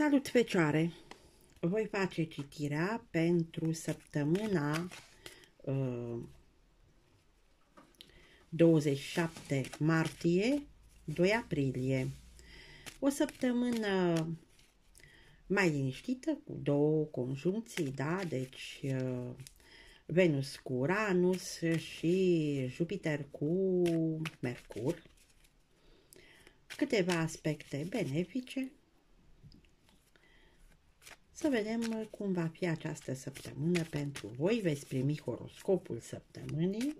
Salut, Fecioare! Voi face citirea pentru săptămâna uh, 27 martie, 2 aprilie. O săptămână mai liniștită, cu două conjuncții, da? Deci uh, Venus cu Uranus și Jupiter cu Mercur. Câteva aspecte benefice, să vedem uh, cum va fi această săptămână pentru voi. Veți primi horoscopul săptămânii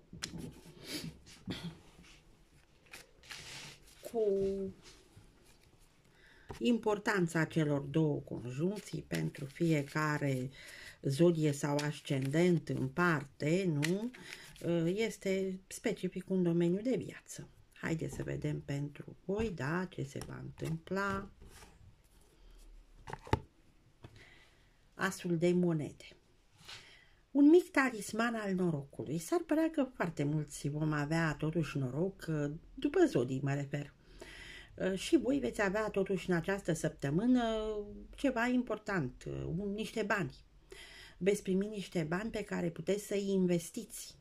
cu importanța celor două conjuncții pentru fiecare zodie sau ascendent în parte, nu? Uh, este specific un domeniu de viață. Haideți să vedem pentru voi, da, ce se va întâmpla. astfel de monede. Un mic talisman al norocului. S-ar părea că foarte mulți vom avea totuși noroc, uh, după zodii mă refer. Uh, și voi veți avea totuși în această săptămână ceva important, uh, niște bani. Veți primi niște bani pe care puteți să-i investiți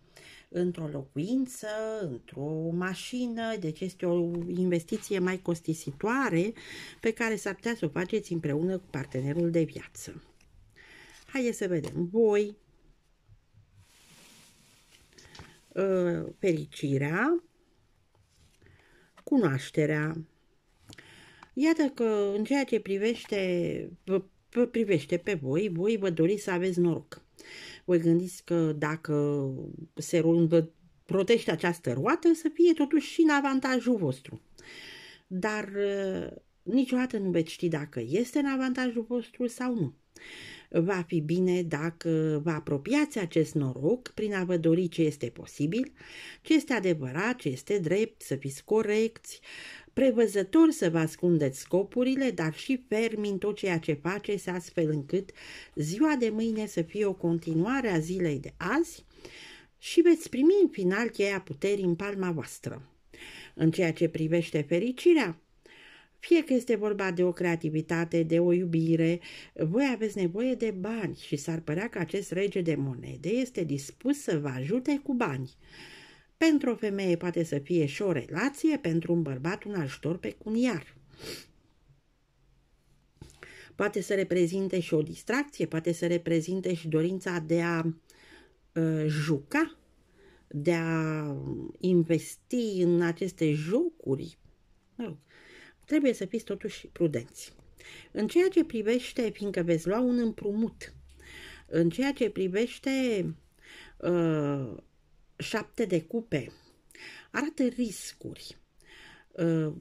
într-o locuință, într-o mașină, deci este o investiție mai costisitoare pe care s-ar putea să o faceți împreună cu partenerul de viață. Haideți să vedem. Voi, ă, fericirea, cunoașterea. Iată că în ceea ce privește, vă privește pe voi, voi vă doriți să aveți noroc. Voi gândiți că dacă se rundă, protește această roată, să fie totuși și în avantajul vostru. Dar ă, niciodată nu veți ști dacă este în avantajul vostru sau nu. Va fi bine dacă vă apropiați acest noroc prin a vă dori ce este posibil, ce este adevărat, ce este drept, să fiți corecți, prevăzător să vă ascundeți scopurile, dar și fermi în tot ceea ce faceți, astfel încât ziua de mâine să fie o continuare a zilei de azi și veți primi în final cheia puterii în palma voastră. În ceea ce privește fericirea, fie că este vorba de o creativitate, de o iubire, voi aveți nevoie de bani și s-ar părea că acest rege de monede este dispus să vă ajute cu bani. Pentru o femeie poate să fie și o relație, pentru un bărbat un ajutor pecuniar. Poate să reprezinte și o distracție, poate să reprezinte și dorința de a uh, juca, de a investi în aceste jocuri. Mă rog, uh, trebuie să fiți totuși prudenți. În ceea ce privește, fiindcă veți lua un împrumut, în ceea ce privește uh, șapte de cupe, arată riscuri. Uh,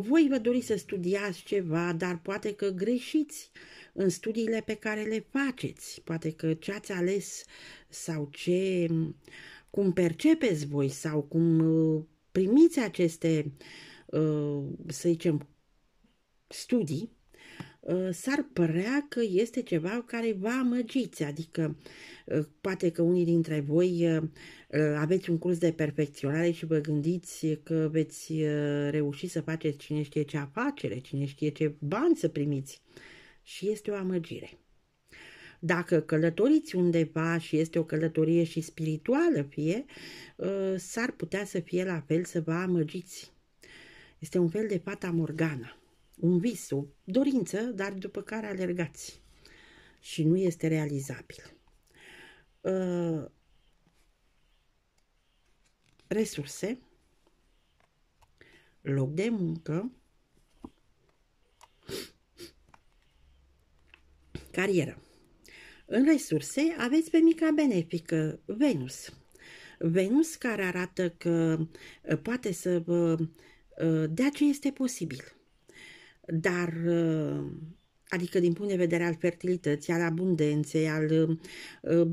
voi vă doriți să studiați ceva, dar poate că greșiți în studiile pe care le faceți. Poate că ce ați ales sau ce, cum percepeți voi sau cum uh, primiți aceste uh, Uh, să zicem, studii, uh, s-ar părea că este ceva care vă amăgiți, adică uh, poate că unii dintre voi aveți un curs de perfecționare și vă gândiți că veți reuși să faceți cine știe ce afacere, cine știe ce bani să primiți și este o amăgire. Dacă călătoriți undeva și este o călătorie și spirituală fie, s-ar putea să fie la fel să vă amăgiți este un fel de fata morgana, un vis, o dorință, dar după care alergați și nu este realizabil. Uh, resurse, loc de muncă, carieră. În resurse aveți pe mica benefică, Venus. Venus care arată că uh, poate să vă Uh, de aceea este posibil. Dar, uh, adică din punct de vedere al fertilității, al abundenței, al uh,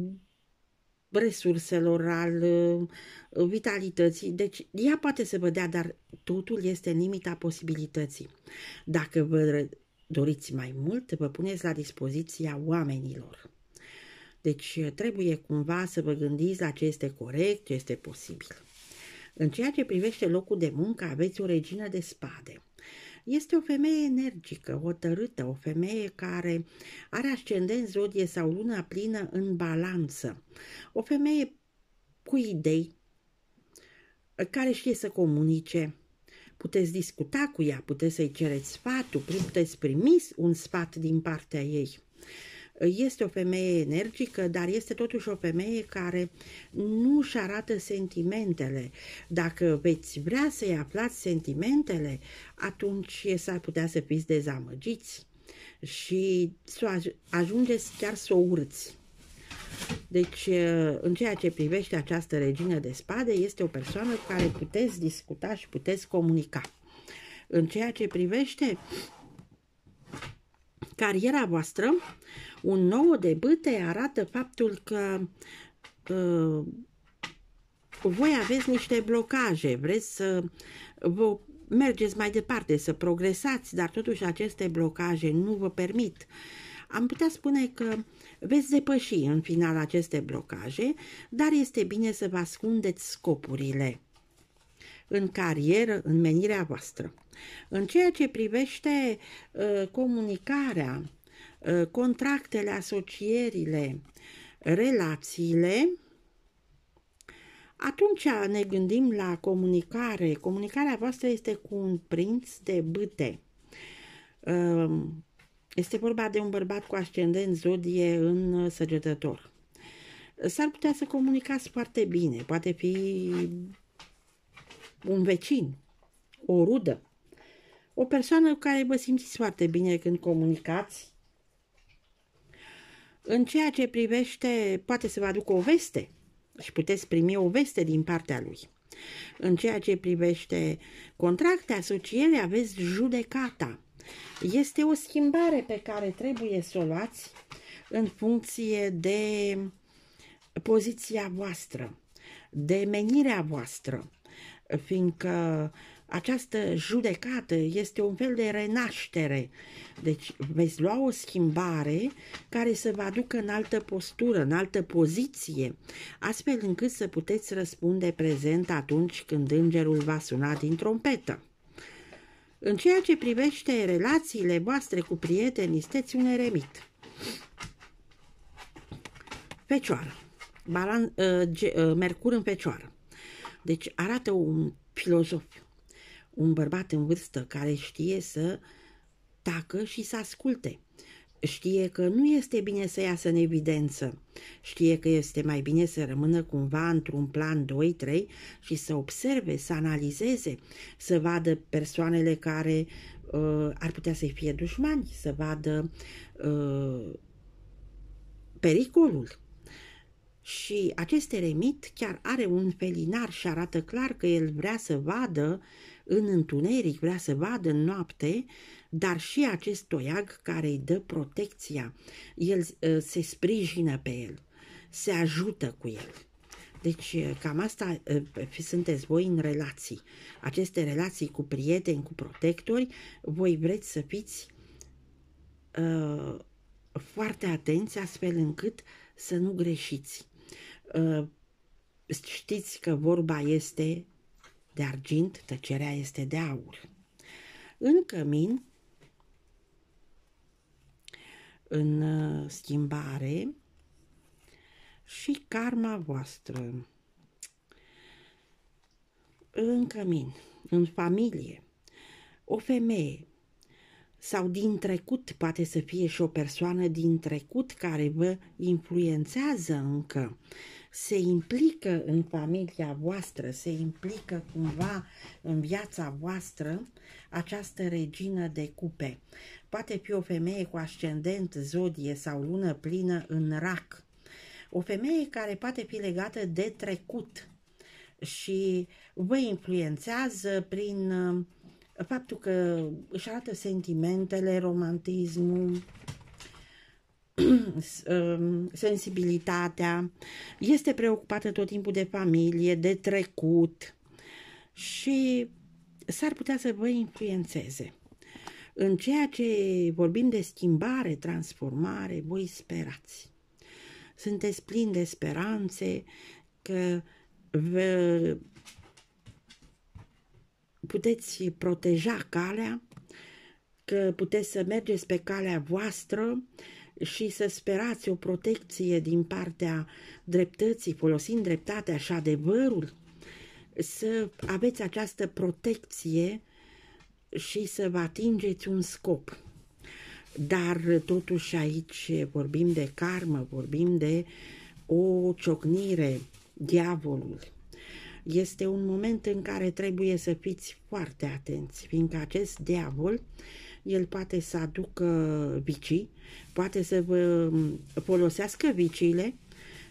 resurselor, al vitalității. Deci ea poate să vă dea, dar totul este în limita posibilității. Dacă vă doriți mai mult, vă puneți la dispoziția oamenilor. Deci trebuie cumva să vă gândiți la ce este corect, ce este posibil. În ceea ce privește locul de muncă, aveți o regină de spade. Este o femeie energică, o tărâtă, o femeie care are ascendent, zodie sau luna plină în balanță. O femeie cu idei, care știe să comunice, puteți discuta cu ea, puteți să-i cereți sfatul, puteți primi un sfat din partea ei. Este o femeie energică, dar este totuși o femeie care nu își arată sentimentele. Dacă veți vrea să-i aflați sentimentele, atunci s-ar putea să fiți dezamăgiți și să ajungeți chiar să o urți. Deci, în ceea ce privește această regină de spade, este o persoană cu care puteți discuta și puteți comunica. În ceea ce privește cariera voastră, un nou debut arată faptul că uh, voi aveți niște blocaje, vreți să vă mergeți mai departe, să progresați, dar totuși aceste blocaje nu vă permit. Am putea spune că veți depăși în final aceste blocaje, dar este bine să vă ascundeți scopurile în carieră, în menirea voastră. În ceea ce privește uh, comunicarea, uh, contractele, asocierile, relațiile, atunci ne gândim la comunicare. Comunicarea voastră este cu un prinț de bâte. Um, este vorba de un bărbat cu ascendent zodie în uh, săgetător. S-ar putea să comunicați foarte bine, poate fi un vecin, o rudă, o persoană cu care vă simțiți foarte bine când comunicați. În ceea ce privește, poate să vă aducă o veste și puteți primi o veste din partea lui. În ceea ce privește contracte, asociere, aveți judecata. Este o schimbare pe care trebuie să o luați în funcție de poziția voastră, de menirea voastră, fiindcă această judecată este un fel de renaștere. Deci veți lua o schimbare care să vă aducă în altă postură, în altă poziție, astfel încât să puteți răspunde prezent atunci când îngerul va suna din trompetă. În ceea ce privește relațiile voastre cu prietenii, sunteți un eremit. Fecioară. Balan, uh, ge, uh, mercur în fecioară. Deci arată un filozof, un bărbat în vârstă care știe să tacă și să asculte. Știe că nu este bine să iasă în evidență. Știe că este mai bine să rămână cumva într-un plan 2-3 și să observe, să analizeze, să vadă persoanele care uh, ar putea să-i fie dușmani, să vadă uh, pericolul și acest eremit chiar are un felinar și arată clar că el vrea să vadă în întuneric, vrea să vadă în noapte, dar și acest toiag care îi dă protecția. El ă, se sprijină pe el, se ajută cu el. Deci ă, cam asta ă, sunteți voi în relații. Aceste relații cu prieteni, cu protectori, voi vreți să fiți uh, foarte atenți astfel încât să nu greșiți. Uh, știți că vorba este de argint, tăcerea este de aur. În cămin, în uh, schimbare și karma voastră. În cămin, în familie, o femeie sau din trecut, poate să fie și o persoană din trecut care vă influențează încă, se implică în familia voastră, se implică cumva în viața voastră această regină de cupe. Poate fi o femeie cu ascendent, zodie sau lună plină în rac. O femeie care poate fi legată de trecut și vă influențează prin uh, faptul că își arată sentimentele, romantismul, um, sensibilitatea, este preocupată tot timpul de familie, de trecut și s-ar putea să vă influențeze. În ceea ce vorbim de schimbare, transformare, voi sperați. Sunteți plini de speranțe că vă puteți proteja calea, că puteți să mergeți pe calea voastră și să sperați o protecție din partea dreptății, folosind dreptatea și adevărul, să aveți această protecție și să vă atingeți un scop. Dar totuși aici vorbim de karmă, vorbim de o ciocnire, diavolul. Este un moment în care trebuie să fiți foarte atenți, fiindcă acest diavol, el poate să aducă vicii, poate să vă mm, folosească viciile,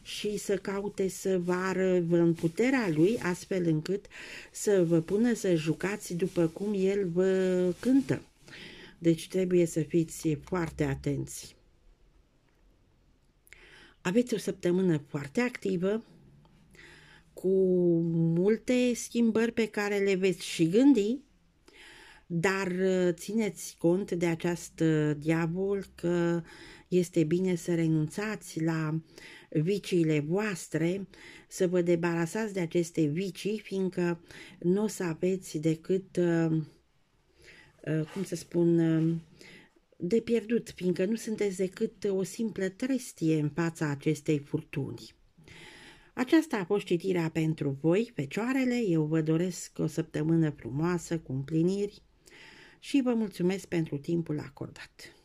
și să caute să vă arăvă în puterea lui, astfel încât să vă pună să jucați după cum el vă cântă. Deci trebuie să fiți foarte atenți. Aveți o săptămână foarte activă, cu multe schimbări pe care le veți și gândi, dar uh, țineți cont de acest diavol că este bine să renunțați la viciile voastre, să vă debarasați de aceste vicii, fiindcă nu o să aveți decât, uh, uh, cum să spun, de pierdut, fiindcă nu sunteți decât o simplă trestie în fața acestei furtuni. Aceasta a fost citirea pentru voi, fecioarele. Eu vă doresc o săptămână frumoasă, cu împliniri și vă mulțumesc pentru timpul acordat.